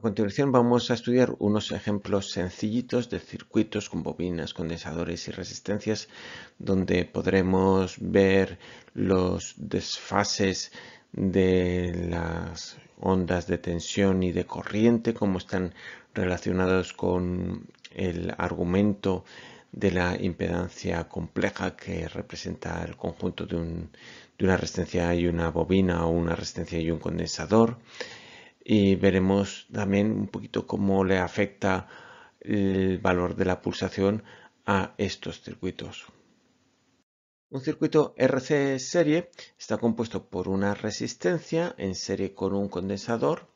A continuación vamos a estudiar unos ejemplos sencillitos de circuitos con bobinas, condensadores y resistencias donde podremos ver los desfases de las ondas de tensión y de corriente, cómo están relacionados con el argumento de la impedancia compleja que representa el conjunto de, de una resistencia y una bobina o una resistencia y un condensador y veremos también un poquito cómo le afecta el valor de la pulsación a estos circuitos. Un circuito RC serie está compuesto por una resistencia en serie con un condensador.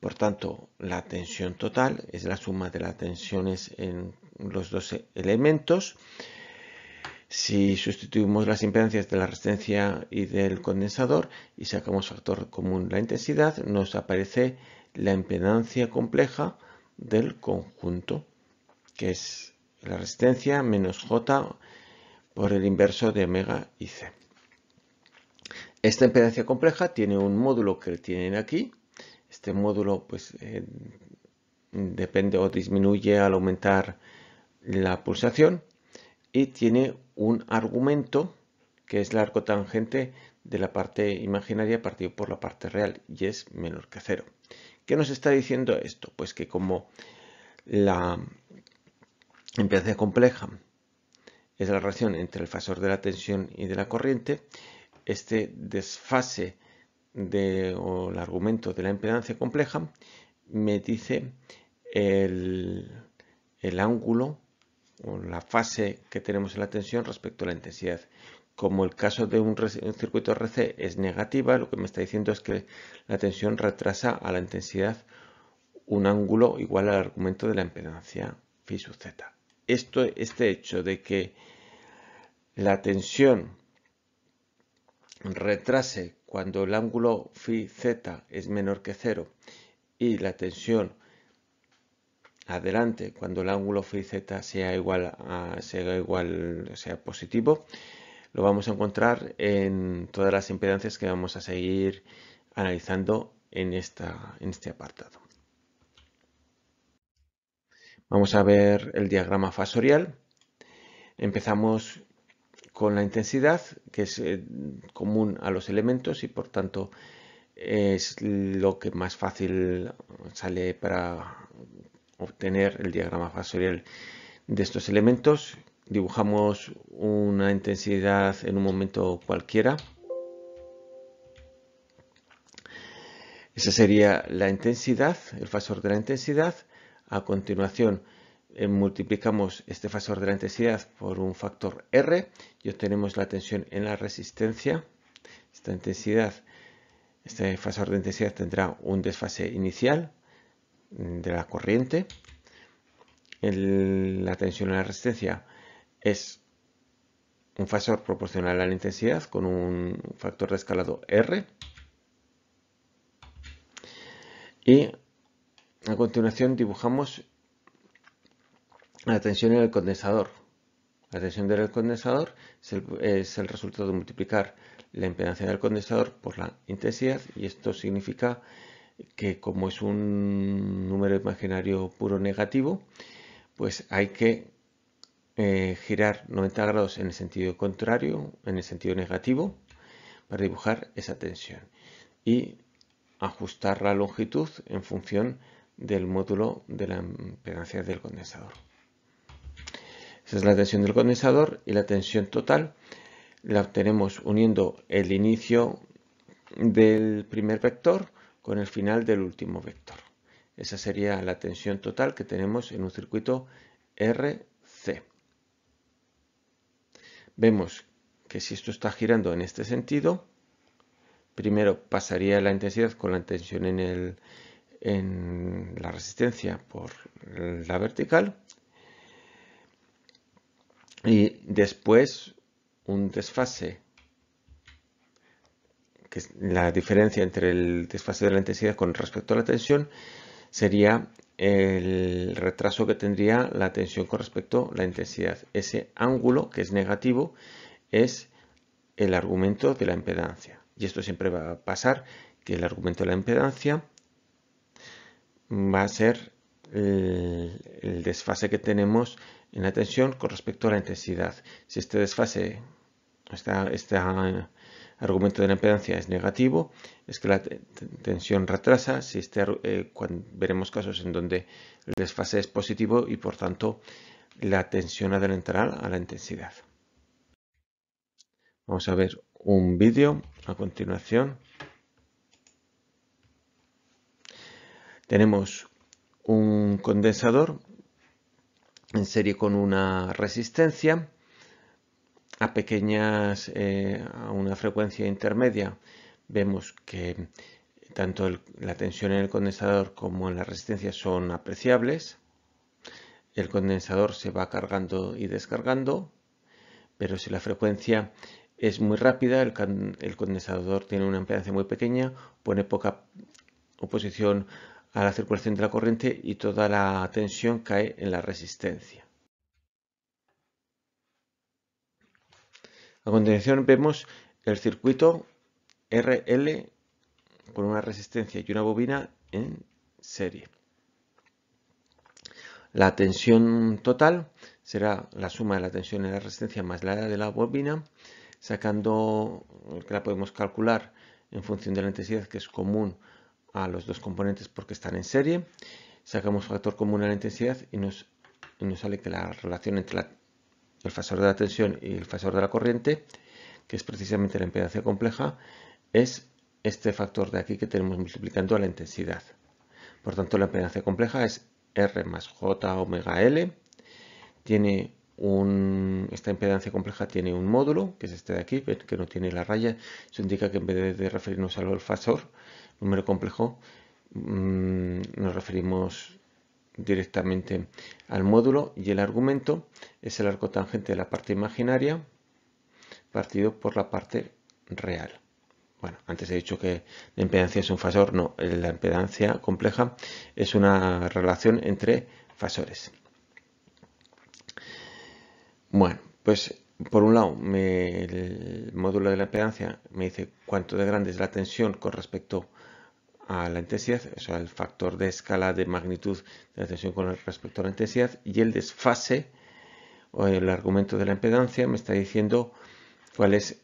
Por tanto, la tensión total es la suma de las tensiones en los dos elementos si sustituimos las impedancias de la resistencia y del condensador y sacamos factor común la intensidad, nos aparece la impedancia compleja del conjunto, que es la resistencia menos J por el inverso de omega y C. Esta impedancia compleja tiene un módulo que tienen aquí. Este módulo pues eh, depende o disminuye al aumentar la pulsación y tiene un argumento que es la tangente de la parte imaginaria partido por la parte real y es menor que cero. ¿Qué nos está diciendo esto? Pues que como la impedancia compleja es la relación entre el fasor de la tensión y de la corriente, este desfase de, o el argumento de la impedancia compleja me dice el, el ángulo o la fase que tenemos en la tensión respecto a la intensidad. Como el caso de un, circuito RC es negativa, lo que me está diciendo es que la tensión retrasa a la intensidad un ángulo igual al argumento de la impedancia phi sub z. Esto, este hecho de que la tensión retrase cuando el ángulo phi z es menor que cero y la tensión adelante cuando el ángulo phi sea igual a, sea igual sea positivo lo vamos a encontrar en todas las impedancias que vamos a seguir analizando en, esta, en este apartado vamos a ver el diagrama fasorial empezamos con la intensidad que es eh, común a los elementos y por tanto es lo que más fácil sale para obtener el diagrama fasorial de estos elementos. Dibujamos una intensidad en un momento cualquiera. Esa sería la intensidad, el fasor de la intensidad. A continuación eh, multiplicamos este fasor de la intensidad por un factor R y obtenemos la tensión en la resistencia. Esta intensidad, este fasor de intensidad tendrá un desfase inicial de la corriente. la tensión en la resistencia es un factor proporcional a la intensidad con un factor de escalado R. Y a continuación dibujamos la tensión en el condensador. La tensión del condensador es el, es el resultado de multiplicar la impedancia del condensador por la intensidad y esto significa que como es un número imaginario puro negativo, pues hay que eh, girar 90 grados en el sentido contrario, en el sentido negativo, para dibujar esa tensión y ajustar la longitud en función del módulo de la impedancia del condensador. Esa es la tensión del condensador y la tensión total la obtenemos uniendo el inicio del primer vector con el final del último vector. Esa sería la tensión total que tenemos en un circuito RC. Vemos que si esto está girando en este sentido, primero pasaría la intensidad con la tensión en, en la resistencia por la vertical y después un desfase la diferencia entre el desfase de la intensidad con respecto a la tensión, sería el retraso que tendría la tensión con respecto a la intensidad. Ese ángulo, que es negativo, es el argumento de la impedancia. Y esto siempre va a pasar, que el argumento de la impedancia va a ser el, desfase que tenemos en la tensión con respecto a la intensidad. Si este desfase, está... esta argumento de la impedancia es negativo, es que la tensión retrasa, si eh, veremos casos en donde el desfase es positivo y por tanto la tensión adelantará a la intensidad. Vamos a ver un vídeo a continuación. Tenemos un condensador en serie con una resistencia a pequeñas, eh, a una frecuencia intermedia, vemos que tanto la tensión en el condensador como en la resistencia son apreciables. El condensador se va cargando y descargando, pero si la frecuencia es muy rápida, el, condensador tiene una impedancia muy pequeña, pone poca oposición a la circulación de la corriente y toda la tensión cae en la resistencia. A continuación vemos el circuito RL con una resistencia y una bobina en serie. La tensión total será la suma de la tensión en la resistencia más la de la bobina, sacando que la podemos calcular en función de la intensidad que es común a los dos componentes porque están en serie. Sacamos factor común a la intensidad y nos, y nos sale que la relación entre la el fasor de la tensión y el fasor de la corriente, que es precisamente la impedancia compleja, es este factor de aquí que tenemos multiplicando a la intensidad. Por tanto, la impedancia compleja es R más J omega L. Tiene un, esta impedancia compleja tiene un módulo, que es este de aquí, que no tiene la raya. Eso indica que en vez de referirnos al fasor, número complejo, mm, nos referimos directamente al módulo y el argumento es el arco tangente de la parte imaginaria partido por la parte real. Bueno, antes he dicho que la impedancia es un fasor, no, la impedancia compleja es una relación entre fasores. Bueno, pues por un lado, el módulo de la impedancia me dice cuánto de grande es la tensión con respecto a la intensidad, o sea, el factor de escala de magnitud de la tensión con respecto a la intensidad y el desfase o el argumento de la impedancia me está diciendo cuál es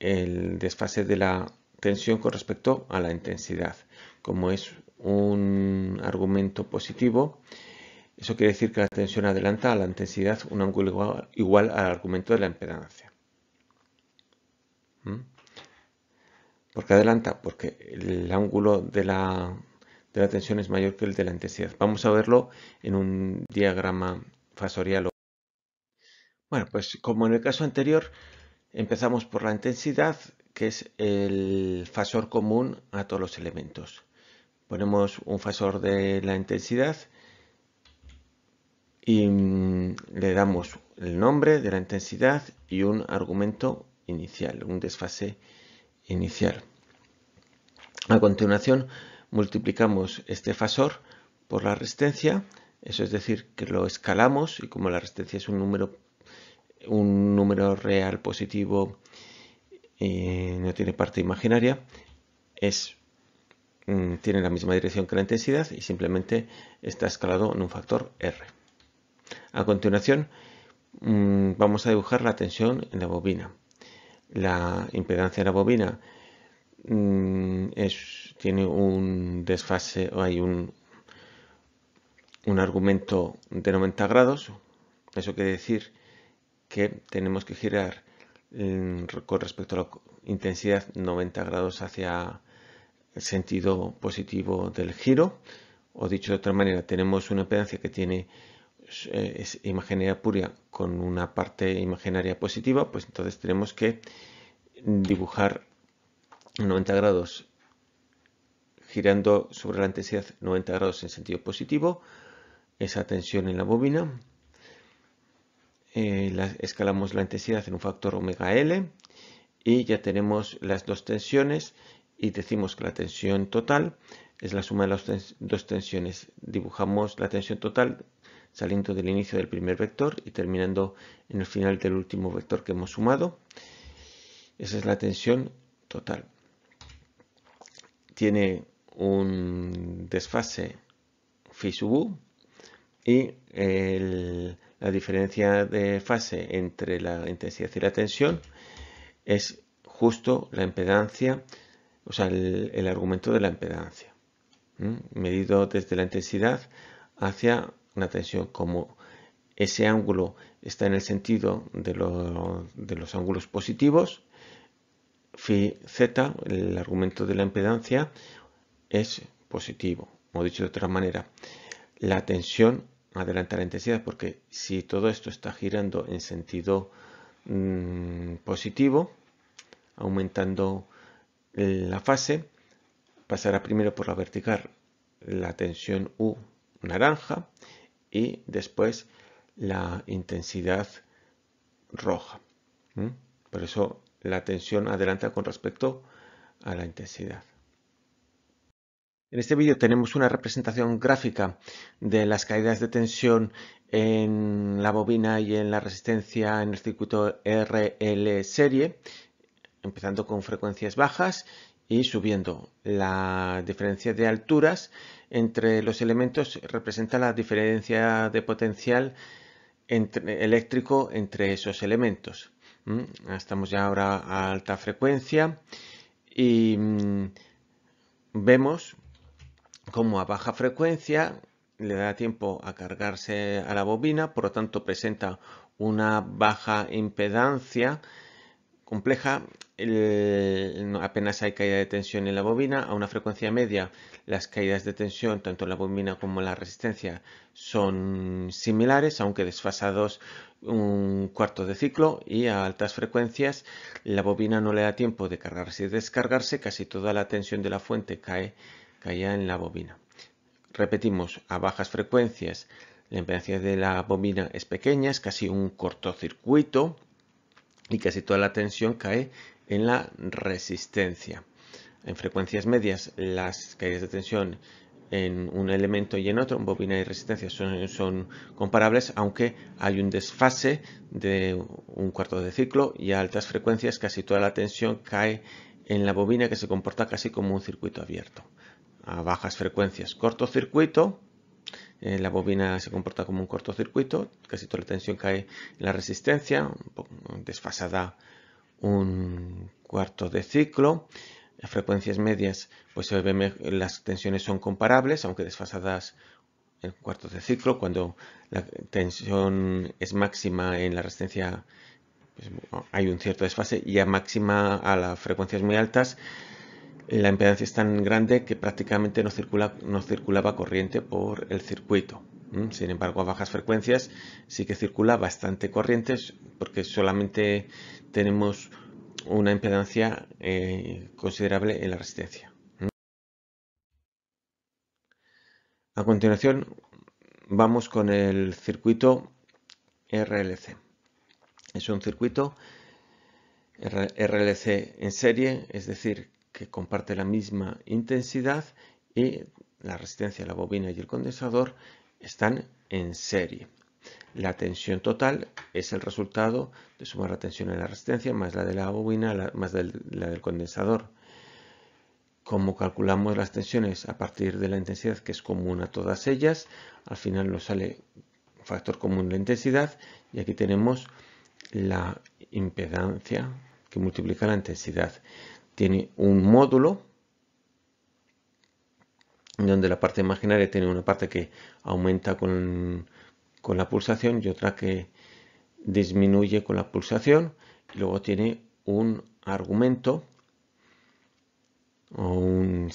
el desfase de la tensión con respecto a la intensidad. Como es un argumento positivo, eso quiere decir que la tensión adelanta a la intensidad un ángulo igual, al argumento de la impedancia. ¿Mm? ¿Por qué adelanta? Porque el ángulo de la, tensión es mayor que el de la intensidad. Vamos a verlo en un diagrama fasorial. Bueno, pues como en el caso anterior, empezamos por la intensidad, que es el fasor común a todos los elementos. Ponemos un fasor de la intensidad y mm, le damos el nombre de la intensidad y un argumento inicial, un desfase inicial inicial. A continuación multiplicamos este fasor por la resistencia, eso es decir, que lo escalamos y como la resistencia es un número, un número real positivo y eh, no tiene parte imaginaria, es, mm, tiene la misma dirección que la intensidad y simplemente está escalado en un factor R. A continuación mm, vamos a dibujar la tensión en la bobina. La impedancia de la bobina mm, tiene un desfase, o hay un, un argumento de 90 grados. Eso quiere decir que tenemos que girar mm, con respecto a la intensidad 90 grados hacia el sentido positivo del giro. O dicho de otra manera, tenemos una impedancia que tiene es eh, imaginaria pura con una parte imaginaria positiva, pues entonces tenemos que dibujar 90 grados girando sobre la intensidad 90 grados en sentido positivo, esa tensión en la bobina. Eh, escalamos la intensidad en un factor omega L y ya tenemos las dos tensiones y decimos que la tensión total es la suma de las dos tensiones. Dibujamos la tensión total saliendo del inicio del primer vector y terminando en el final del último vector que hemos sumado. Esa es la tensión total. Tiene un desfase phi sub u y la diferencia de fase entre la intensidad y la tensión es justo la impedancia, o sea, el, argumento de la impedancia, medido desde la intensidad hacia una tensión como ese ángulo está en el sentido de, los ángulos positivos, phi z, el argumento de la impedancia, es positivo. Como dicho de otra manera, la tensión adelanta la intensidad porque si todo esto está girando en sentido mm, positivo, aumentando la fase, pasará primero por la vertical la tensión U naranja y después la intensidad roja. Por eso la tensión adelanta con respecto a la intensidad. En este vídeo tenemos una representación gráfica de las caídas de tensión en la bobina y en la resistencia en el circuito RL serie, empezando con frecuencias bajas y subiendo. La diferencia de alturas entre los elementos representa la diferencia de potencial eléctrico entre esos elementos. Estamos ya ahora a alta frecuencia y mm, vemos cómo a baja frecuencia le da tiempo a cargarse a la bobina, por lo tanto presenta una baja impedancia compleja, apenas hay caída de tensión en la bobina, a una frecuencia media las caídas de tensión tanto en la bobina como en la resistencia son similares, aunque desfasados un cuarto de ciclo y a altas frecuencias la bobina no le da tiempo de cargarse y descargarse, casi toda la tensión de la fuente cae, caía en la bobina. Repetimos, a bajas frecuencias la impedancia de la bobina es pequeña, es casi un cortocircuito, y casi toda la tensión cae en la resistencia. En frecuencias medias, las caídas de tensión en un elemento y en otro, en bobina y resistencia, son, comparables, aunque hay un desfase de un cuarto de ciclo y a altas frecuencias casi toda la tensión cae en la bobina que se comporta casi como un circuito abierto. A bajas frecuencias, cortocircuito, eh, la bobina se comporta como un cortocircuito, casi toda la tensión cae en la resistencia, desfasada un cuarto de ciclo. Las frecuencias medias, pues las tensiones son comparables, aunque desfasadas en cuartos de ciclo. Cuando la tensión es máxima en la resistencia, pues, hay un cierto desfase y a máxima a las frecuencias muy altas la impedancia es tan grande que prácticamente no, no circulaba corriente por el circuito. Sin embargo, a bajas frecuencias sí que circula bastante corriente porque solamente tenemos una impedancia eh, considerable en la resistencia. A continuación, vamos con el circuito RLC. Es un circuito RLC en serie, es decir, que comparte la misma intensidad y la resistencia, la bobina y el condensador están en serie. La tensión total es el resultado de sumar la tensión en la resistencia más la de la bobina más la del condensador. Como calculamos las tensiones a partir de la intensidad que es común a todas ellas, al final nos sale un factor común la intensidad y aquí tenemos la impedancia que multiplica la intensidad tiene un módulo donde la parte imaginaria tiene una parte que aumenta con, la pulsación y otra que disminuye con la pulsación y luego tiene un argumento o un,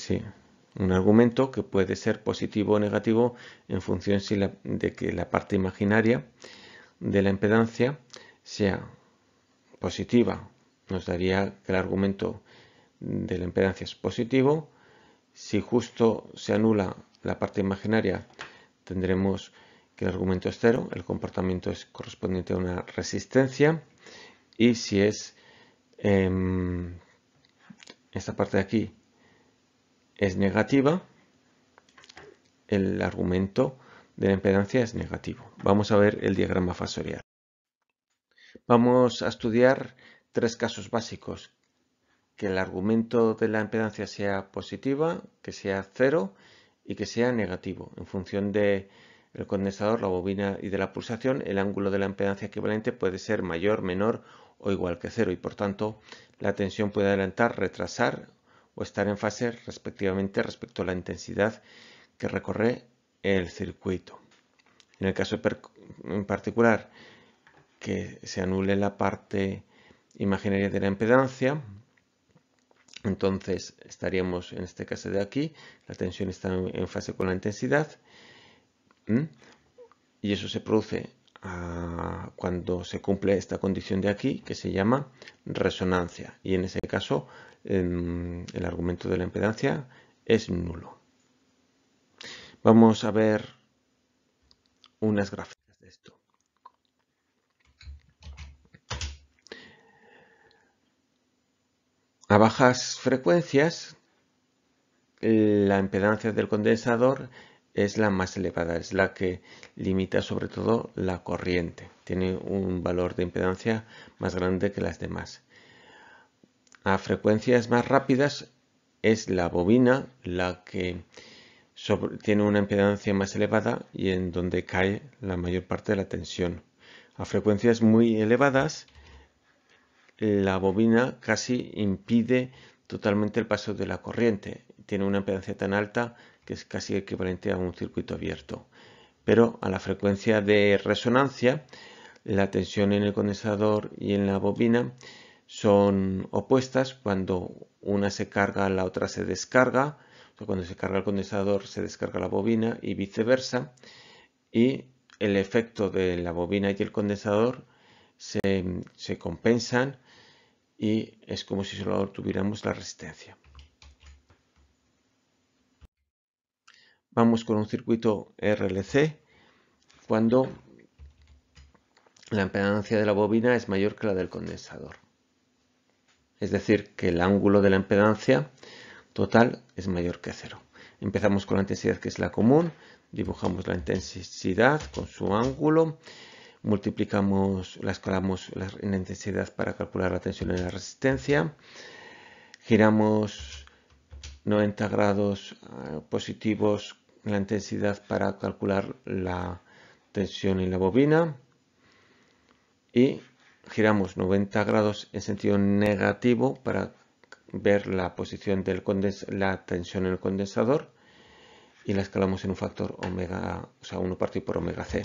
argumento que puede ser positivo o negativo en función de que la parte imaginaria de la impedancia sea positiva. Nos daría que el argumento de la impedancia es positivo. Si justo se anula la parte imaginaria, tendremos que el argumento es cero, el comportamiento es correspondiente a una resistencia. Y si es em, esta parte de aquí es negativa, el argumento de la impedancia es negativo. Vamos a ver el diagrama fasorial. Vamos a estudiar tres casos básicos que el argumento de la impedancia sea positiva, que sea cero y que sea negativo. En función del condensador, la bobina y de la pulsación, el ángulo de la impedancia equivalente puede ser mayor, menor o igual que cero y por tanto la tensión puede adelantar, retrasar o estar en fase respectivamente respecto a la intensidad que recorre el circuito. En el caso en particular que se anule la parte imaginaria de la impedancia, entonces estaríamos en este caso de aquí, la tensión está en fase con la intensidad y eso se produce ah, cuando se cumple esta condición de aquí que se llama resonancia y en ese caso el argumento de la impedancia es nulo. Vamos a ver unas gráficas. A bajas frecuencias, la impedancia del condensador es la más elevada, es la que limita sobre todo la corriente. Tiene un valor de impedancia más grande que las demás. A frecuencias más rápidas es la bobina la que tiene una impedancia más elevada y en donde cae la mayor parte de la tensión. A frecuencias muy elevadas la bobina casi impide totalmente el paso de la corriente. Tiene una impedancia tan alta que es casi equivalente a un circuito abierto. Pero a la frecuencia de resonancia, la tensión en el condensador y en la bobina son opuestas. Cuando una se carga, la otra se descarga. cuando se carga el condensador, se descarga la bobina y viceversa. Y el efecto de la bobina y el condensador se compensan y es como si solo tuviéramos la resistencia. Vamos con un circuito RLC cuando la impedancia de la bobina es mayor que la del condensador. Es decir, que el ángulo de la impedancia total es mayor que cero. Empezamos con la intensidad que es la común, dibujamos la intensidad con su ángulo multiplicamos, la escalamos la intensidad para calcular la tensión y la resistencia, giramos 90 grados eh, positivos en la intensidad para calcular la tensión en la bobina y giramos 90 grados en sentido negativo para ver la posición de la tensión en el condensador y la escalamos en un factor omega, o sea, 1 partido por omega c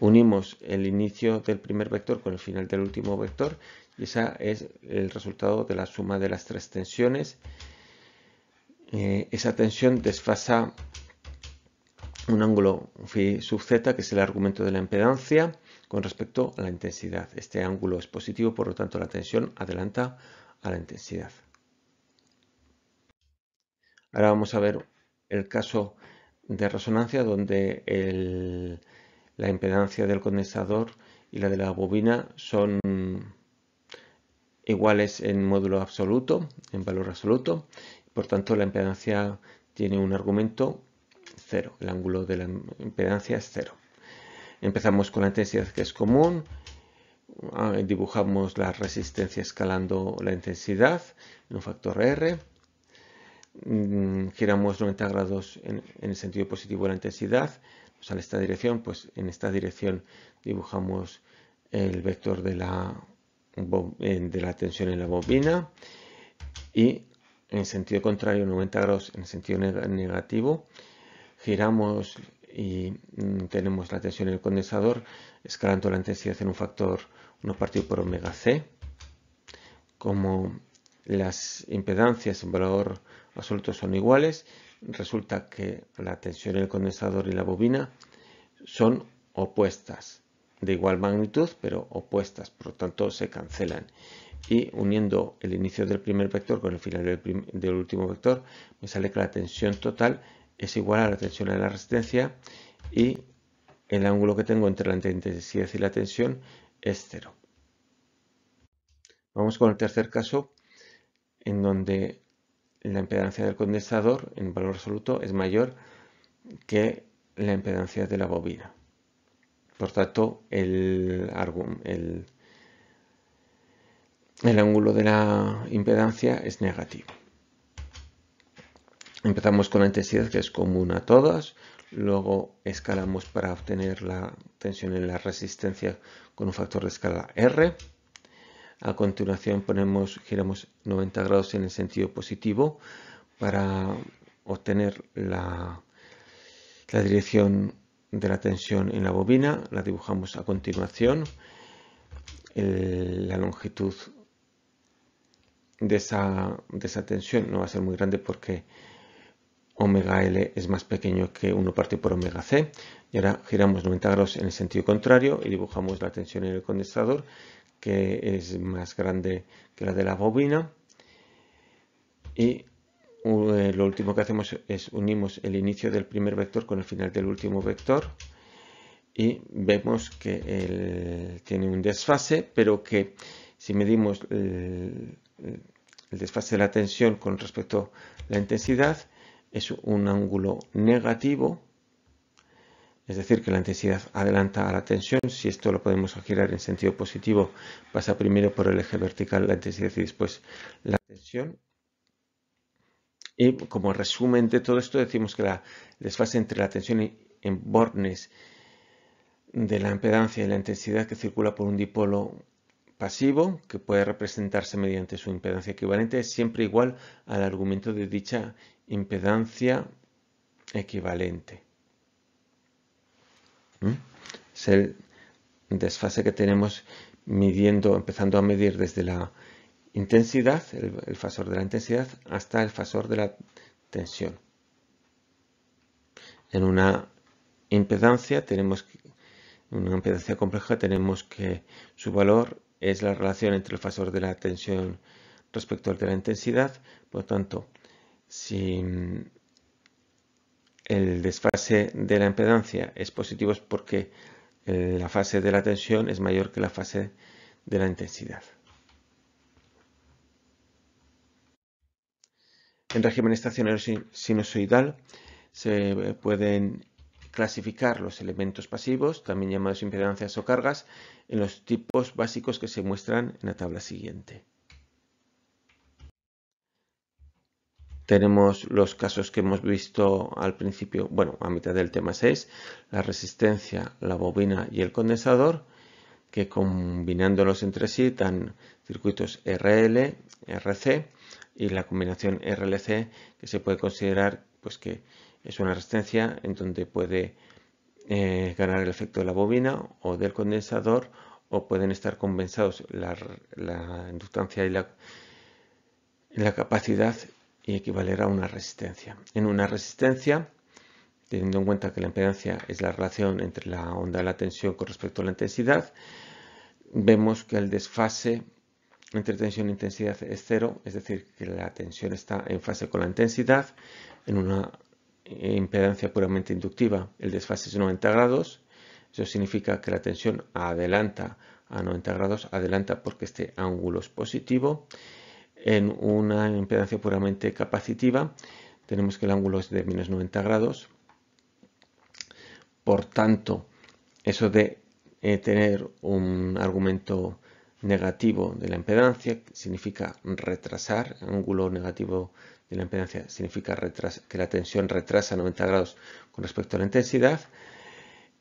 unimos el inicio del primer vector con el final del último vector y ese es el resultado de la suma de las tres tensiones. Eh, esa tensión desfasa un ángulo phi sub z, que es el argumento de la impedancia, con respecto a la intensidad. Este ángulo es positivo, por lo tanto la tensión adelanta a la intensidad. Ahora vamos a ver el caso de resonancia donde el, la impedancia del condensador y la de la bobina son iguales en módulo absoluto, en valor absoluto. Por tanto, la impedancia tiene un argumento cero. El ángulo de la impedancia es cero. Empezamos con la intensidad que es común. Ah, dibujamos la resistencia escalando la intensidad en un factor R. Mm, giramos 90 grados en, en el sentido positivo de la intensidad sale pues, esta dirección, pues en esta dirección dibujamos el vector de la, eh, de la tensión en la bobina y en sentido contrario 90 grados en sentido negativo giramos y mm, tenemos la tensión en el condensador escalando la intensidad en un factor 1 partido por omega c como las impedancias en valor absoluto son iguales resulta que la tensión en el condensador y la bobina son opuestas, de igual magnitud, pero opuestas, por lo tanto se cancelan. Y uniendo el inicio del primer vector con el final del, último vector, me sale que la tensión total es igual a la tensión de la resistencia y el ángulo que tengo entre la intensidad y la tensión es cero. Vamos con el tercer caso, en donde la impedancia del condensador en valor absoluto es mayor que la impedancia de la bobina. Por tanto, el, ángulo de la impedancia es negativo. Empezamos con la intensidad que es común a todas, luego escalamos para obtener la tensión en la resistencia con un factor de escala R. A continuación ponemos, giramos 90 grados en el sentido positivo para obtener la, dirección de la tensión en la bobina. La dibujamos a continuación. la longitud de esa, de esa tensión no va a ser muy grande porque omega L es más pequeño que 1 partido por omega C. Y ahora giramos 90 grados en el sentido contrario y dibujamos la tensión en el condensador que es más grande que la de la bobina. Y eh, lo último que hacemos es unimos el inicio del primer vector con el final del último vector y vemos que tiene un desfase, pero que si medimos el desfase de la tensión con respecto a la intensidad, es un ángulo negativo es decir, que la intensidad adelanta a la tensión. Si esto lo podemos girar en sentido positivo, pasa primero por el eje vertical la intensidad y después la tensión. Y como resumen de todo esto, decimos que la desfase entre la tensión en bornes de la impedancia y la intensidad que circula por un dipolo pasivo, que puede representarse mediante su impedancia equivalente, es siempre igual al argumento de dicha impedancia equivalente. ¿Mm? Es el desfase que tenemos midiendo, empezando a medir desde la intensidad, el, fasor de la intensidad, hasta el fasor de la tensión. En una impedancia tenemos una impedancia compleja tenemos que su valor es la relación entre el fasor de la tensión respecto al de la intensidad. Por lo tanto, si el desfase de la impedancia es positivo porque eh, la fase de la tensión es mayor que la fase de la intensidad. En régimen estacionario sinusoidal se eh, pueden clasificar los elementos pasivos, también llamados impedancias o cargas, en los tipos básicos que se muestran en la tabla siguiente. tenemos los casos que hemos visto al principio, bueno, a mitad del tema 6, la resistencia, la bobina y el condensador, que combinándolos entre sí dan circuitos RL, RC y la combinación RLC que se puede considerar pues que es una resistencia en donde puede eh, ganar el efecto de la bobina o del condensador o pueden estar compensados la, inductancia y la, la capacidad y equivaler a una resistencia. En una resistencia, teniendo en cuenta que la impedancia es la relación entre la onda y la tensión con respecto a la intensidad, vemos que el desfase entre tensión e intensidad es cero, es decir, que la tensión está en fase con la intensidad. En una impedancia puramente inductiva, el desfase es 90 grados. Eso significa que la tensión adelanta a 90 grados, adelanta porque este ángulo es positivo en una impedancia puramente capacitiva tenemos que el ángulo es de menos 90 grados. Por tanto, eso de eh, tener un argumento negativo de la impedancia significa retrasar, ángulo negativo de la impedancia significa que la tensión retrasa 90 grados con respecto a la intensidad.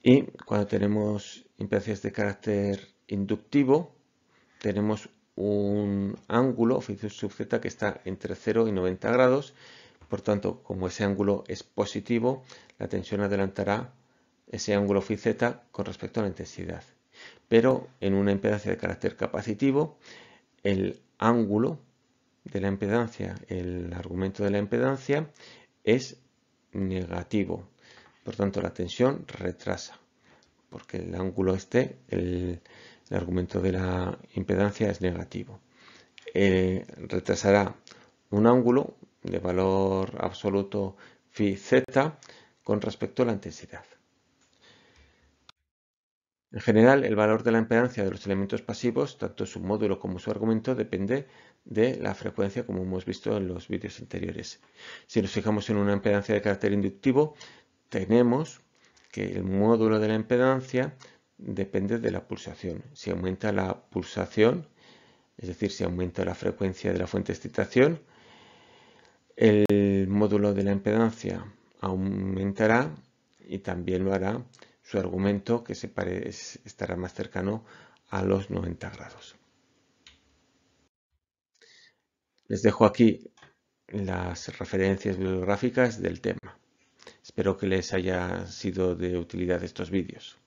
Y cuando tenemos impedancias de carácter inductivo, tenemos un ángulo sub que está entre 0 y 90 grados. Por tanto, como ese ángulo es positivo, la tensión adelantará ese ángulo phi con respecto a la intensidad. Pero en una impedancia de carácter capacitivo, el ángulo de la impedancia, el argumento de la impedancia es negativo. Por tanto, la tensión retrasa, porque el ángulo este, el, el argumento de la impedancia es negativo. Eh, retrasará un ángulo de valor absoluto phi z con respecto a la intensidad. En general, el valor de la impedancia de los elementos pasivos, tanto su módulo como su argumento, depende de la frecuencia, como hemos visto en los vídeos anteriores. Si nos fijamos en una impedancia de carácter inductivo, tenemos que el módulo de la impedancia depende de la pulsación. Si aumenta la pulsación, es decir, si aumenta la frecuencia de la fuente de excitación, el módulo de la impedancia aumentará y también lo hará su argumento que estará más cercano a los 90 grados. Les dejo aquí las referencias bibliográficas del tema. Espero que les haya sido de utilidad estos vídeos.